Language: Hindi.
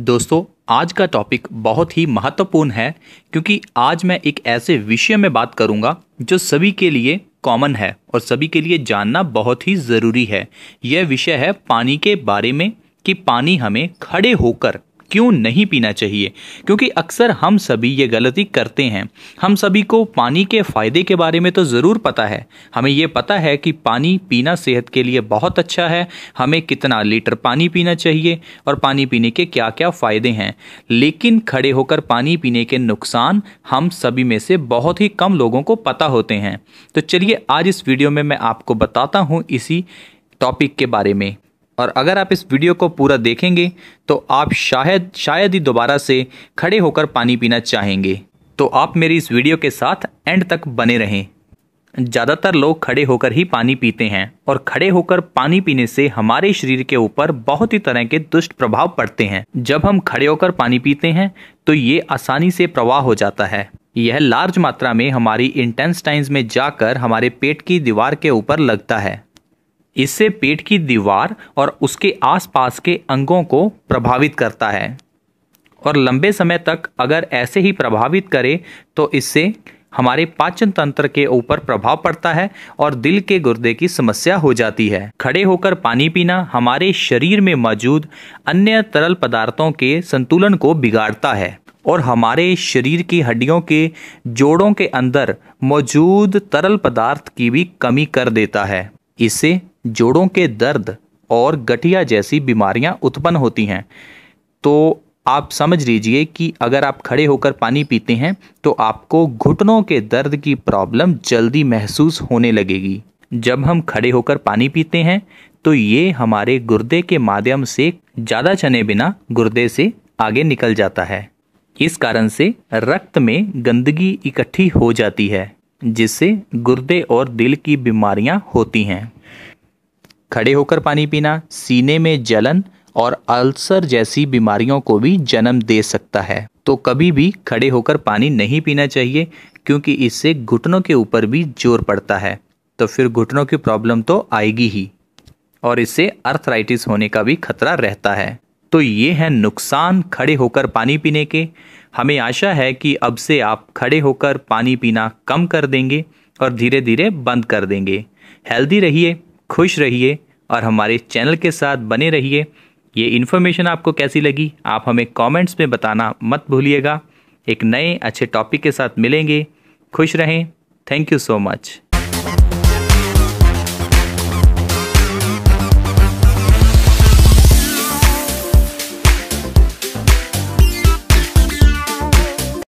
दोस्तों आज का टॉपिक बहुत ही महत्वपूर्ण है क्योंकि आज मैं एक ऐसे विषय में बात करूंगा जो सभी के लिए कॉमन है और सभी के लिए जानना बहुत ही ज़रूरी है यह विषय है पानी के बारे में कि पानी हमें खड़े होकर क्यों नहीं पीना चाहिए क्योंकि अक्सर हम सभी ये गलती करते हैं हम सभी को पानी के फ़ायदे के बारे में तो ज़रूर पता है हमें ये पता है कि पानी पीना सेहत के लिए बहुत अच्छा है हमें कितना लीटर पानी पीना चाहिए और पानी पीने के क्या क्या फ़ायदे हैं लेकिन खड़े होकर पानी पीने के नुकसान हम सभी में से बहुत ही कम लोगों को पता होते हैं तो चलिए आज इस वीडियो में मैं आपको बताता हूँ इसी टॉपिक के बारे में और अगर आप इस वीडियो को पूरा देखेंगे तो आप शायद शायद ही दोबारा से खड़े होकर पानी पीना चाहेंगे तो आप मेरी इस वीडियो के साथ एंड तक बने रहें ज़्यादातर लोग खड़े होकर ही पानी पीते हैं और खड़े होकर पानी पीने से हमारे शरीर के ऊपर बहुत ही तरह के दुष्ट प्रभाव पड़ते हैं जब हम खड़े होकर पानी पीते हैं तो ये आसानी से प्रवाह हो जाता है यह लार्ज मात्रा में हमारी टाइम्स में जाकर हमारे पेट की दीवार के ऊपर लगता है इससे पेट की दीवार और उसके आसपास के अंगों को प्रभावित करता है और लंबे समय तक अगर ऐसे ही प्रभावित करे तो इससे हमारे पाचन तंत्र के ऊपर प्रभाव पड़ता है और दिल के गुर्दे की समस्या हो जाती है खड़े होकर पानी पीना हमारे शरीर में मौजूद अन्य तरल पदार्थों के संतुलन को बिगाड़ता है और हमारे शरीर की हड्डियों के जोड़ों के अंदर मौजूद तरल पदार्थ की भी कमी कर देता है इससे जोड़ों के दर्द और गठिया जैसी बीमारियां उत्पन्न होती हैं तो आप समझ लीजिए कि अगर आप खड़े होकर पानी पीते हैं तो आपको घुटनों के दर्द की प्रॉब्लम जल्दी महसूस होने लगेगी जब हम खड़े होकर पानी पीते हैं तो ये हमारे गुर्दे के माध्यम से ज़्यादा चने बिना गुर्दे से आगे निकल जाता है इस कारण से रक्त में गंदगी इकट्ठी हो जाती है जिससे गुर्दे और दिल की बीमारियां होती हैं खड़े होकर पानी पीना सीने में जलन और अल्सर जैसी बीमारियों को भी जन्म दे सकता है तो कभी भी खड़े होकर पानी नहीं पीना चाहिए क्योंकि इससे घुटनों के ऊपर भी जोर पड़ता है तो फिर घुटनों की प्रॉब्लम तो आएगी ही और इससे अर्थराइटिस होने का भी खतरा रहता है तो ये है नुकसान खड़े होकर पानी पीने के हमें आशा है कि अब से आप खड़े होकर पानी पीना कम कर देंगे और धीरे धीरे बंद कर देंगे हेल्दी रहिए खुश रहिए और हमारे चैनल के साथ बने रहिए ये इन्फॉर्मेशन आपको कैसी लगी आप हमें कमेंट्स में बताना मत भूलिएगा एक नए अच्छे टॉपिक के साथ मिलेंगे खुश रहें थैंक यू सो मच